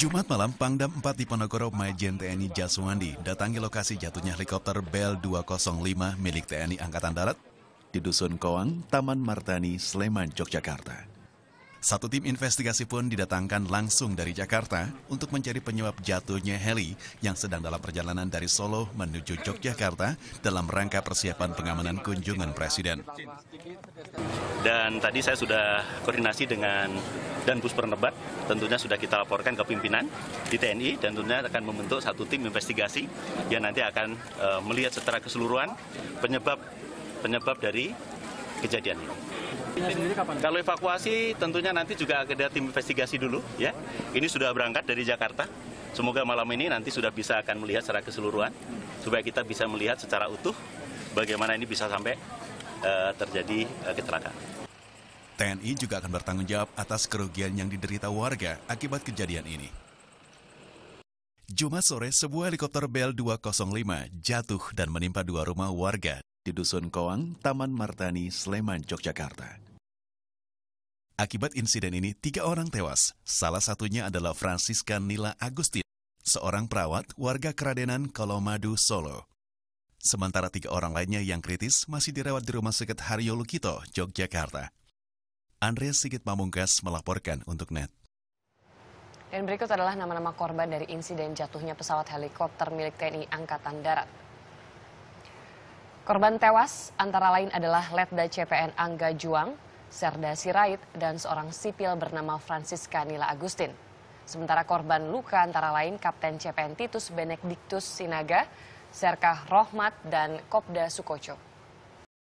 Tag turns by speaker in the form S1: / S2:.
S1: Jumat malam, Pangdam 4 Diponegoro Majen TNI Jaswandi datangi lokasi jatuhnya helikopter Bell 205 milik TNI Angkatan Darat di Dusun Koang, Taman Martani, Sleman, Yogyakarta. Satu tim investigasi pun didatangkan langsung dari Jakarta untuk mencari penyebab jatuhnya heli yang sedang dalam perjalanan dari Solo menuju Yogyakarta dalam rangka persiapan pengamanan kunjungan Presiden.
S2: Dan tadi saya sudah koordinasi dengan dan bus Pernebat tentunya sudah kita laporkan ke pimpinan di TNI dan tentunya akan membentuk satu tim investigasi yang nanti akan e, melihat secara keseluruhan penyebab penyebab dari kejadian ini. Kalau evakuasi tentunya nanti juga ada tim investigasi dulu ya. Ini sudah berangkat dari Jakarta. Semoga malam ini nanti sudah bisa akan melihat secara keseluruhan supaya kita bisa melihat secara utuh bagaimana ini bisa sampai uh, terjadi uh, kecelakaan.
S1: TNI juga akan bertanggung jawab atas kerugian yang diderita warga akibat kejadian ini. Jumat sore, sebuah helikopter Bell 205 jatuh dan menimpa dua rumah warga di Dusun Koang, Taman Martani, Sleman, Yogyakarta. Akibat insiden ini, tiga orang tewas. Salah satunya adalah Francisca Nila Agustin, seorang perawat warga Keradenan Kolomadu, Solo. Sementara tiga orang lainnya yang kritis masih dirawat di Rumah Sakit Haryo Lukito, Yogyakarta. Andreas Sigit Pamungkas melaporkan untuk NET.
S3: Dan berikut adalah nama-nama korban dari insiden jatuhnya pesawat helikopter milik TNI Angkatan Darat. Korban tewas antara lain adalah Letda CPN Angga Juang, Serda Sirait, dan seorang sipil bernama Francisca Nila Agustin. Sementara korban luka antara lain Kapten CPN Titus Benediktus Sinaga, Serka Rohmat, dan Kopda Sukoco.